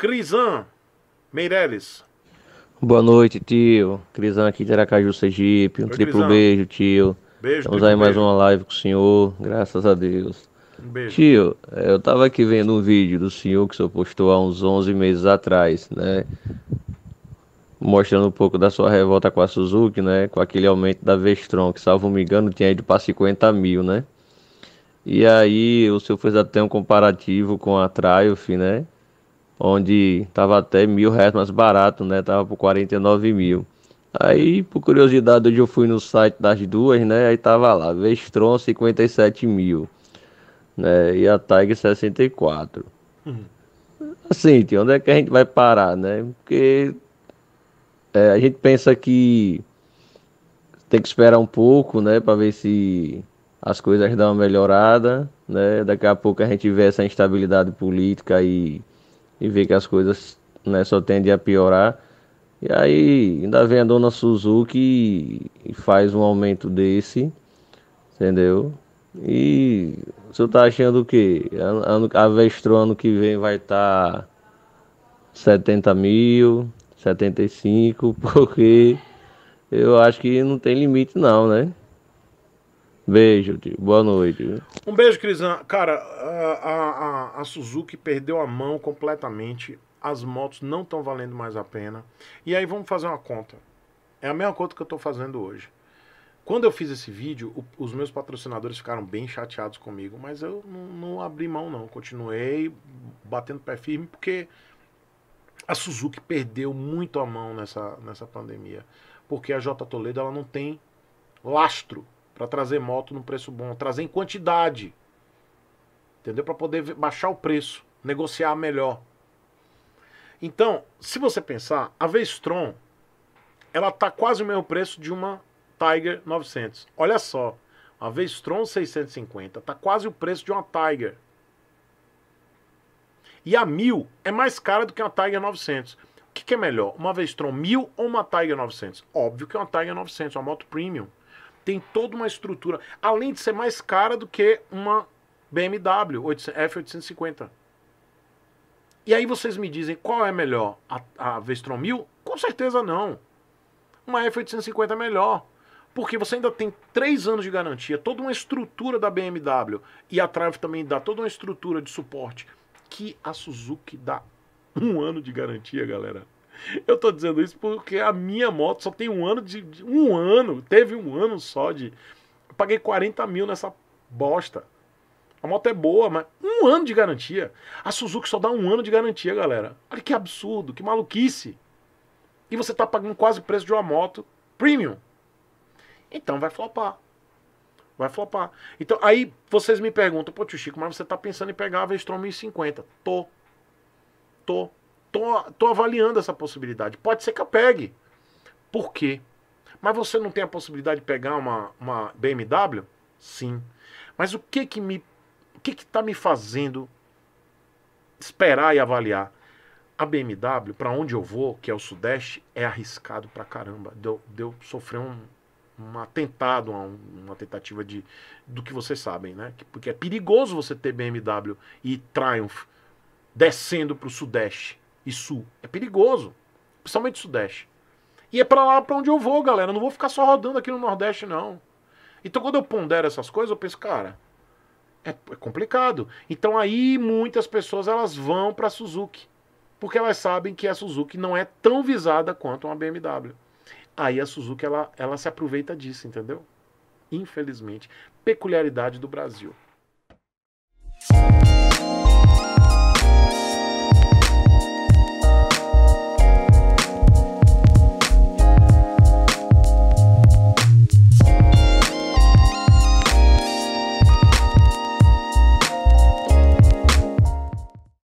Crisan Meireles. Boa noite, tio. Crisan aqui de Aracaju, Sergipe. Um Oi, triplo Crisan. beijo, tio. Beijo, Estamos aí mais uma live com o senhor, graças a Deus. Um beijo. Tio, é, eu estava aqui vendo um vídeo do senhor que o senhor postou há uns 11 meses atrás, né? Mostrando um pouco da sua revolta com a Suzuki, né? Com aquele aumento da Vestron, que salvo me engano tinha ido para 50 mil, né? E aí o senhor fez até um comparativo com a Triumph, né? onde estava até mil reais mais barato, né? Tava por 49 mil. Aí, por curiosidade, hoje eu fui no site das duas, né? Aí tava lá, Vestron 57 mil, né? E a Tiger 64. Uhum. Assim, tio, onde é que a gente vai parar, né? Porque é, a gente pensa que tem que esperar um pouco, né? Para ver se as coisas dão uma melhorada, né? Daqui a pouco a gente vê essa instabilidade política e e vê que as coisas né, só tendem a piorar. E aí ainda vem a dona Suzuki e faz um aumento desse, entendeu? E você tá achando que a, a Vestro ano que vem vai estar tá 70 mil, 75, porque eu acho que não tem limite não, né? Beijo, tio. Boa noite. Um beijo, Crisan. Cara, a, a, a, Suzuki perdeu a mão completamente. As motos não estão valendo mais a pena. E aí vamos fazer uma conta. É a mesma conta que eu estou fazendo hoje. Quando eu fiz esse vídeo, o, os meus patrocinadores ficaram bem chateados comigo, mas eu não, não abri mão, não. Continuei batendo pé firme, porque a Suzuki perdeu muito a mão nessa, nessa pandemia. Porque a J Toledo ela não tem lastro para trazer moto num preço bom, trazer em quantidade. Entendeu? Para poder baixar o preço, negociar melhor. Então, se você pensar, a Vestron ela tá quase o mesmo preço de uma Tiger 900. Olha só, a Vestron 650 tá quase o preço de uma Tiger. E a 1000 é mais cara do que uma Tiger 900. O que, que é melhor, uma Vestron 1000 ou uma Tiger 900? Óbvio que é uma Tiger 900, uma moto premium tem toda uma estrutura, além de ser mais cara do que uma BMW F850. E aí vocês me dizem, qual é melhor? A, a Vestron 1000? Com certeza não. Uma F850 é melhor. Porque você ainda tem três anos de garantia, toda uma estrutura da BMW. E a Triumph também dá toda uma estrutura de suporte que a Suzuki dá um ano de garantia, galera. Eu tô dizendo isso porque a minha moto só tem um ano de. um ano, teve um ano só de. Eu paguei 40 mil nessa bosta. A moto é boa, mas um ano de garantia. A Suzuki só dá um ano de garantia, galera. Olha que absurdo, que maluquice. E você tá pagando quase o preço de uma moto premium. Então vai flopar. Vai flopar. Então aí vocês me perguntam, pô, tio Chico, mas você tá pensando em pegar a Vestron 1050? Tô. Tô tô, tô avaliando essa possibilidade. Pode ser que eu pegue. Por quê? Mas você não tem a possibilidade de pegar uma, uma BMW? Sim. Mas o que que me o que que tá me fazendo esperar e avaliar? A BMW, para onde eu vou, que é o Sudeste, é arriscado pra caramba. Deu, deu sofrer um, um atentado, uma, uma tentativa de do que vocês sabem, né? Porque é perigoso você ter BMW e Triumph descendo para o Sudeste. E sul é perigoso, principalmente Sudeste. E é para lá para onde eu vou, galera. Eu não vou ficar só rodando aqui no Nordeste, não. Então, quando eu pondero essas coisas, eu penso, cara, é, é complicado. Então, aí muitas pessoas elas vão para Suzuki, porque elas sabem que a Suzuki não é tão visada quanto uma BMW. Aí a Suzuki ela, ela se aproveita disso, entendeu? Infelizmente, peculiaridade do Brasil.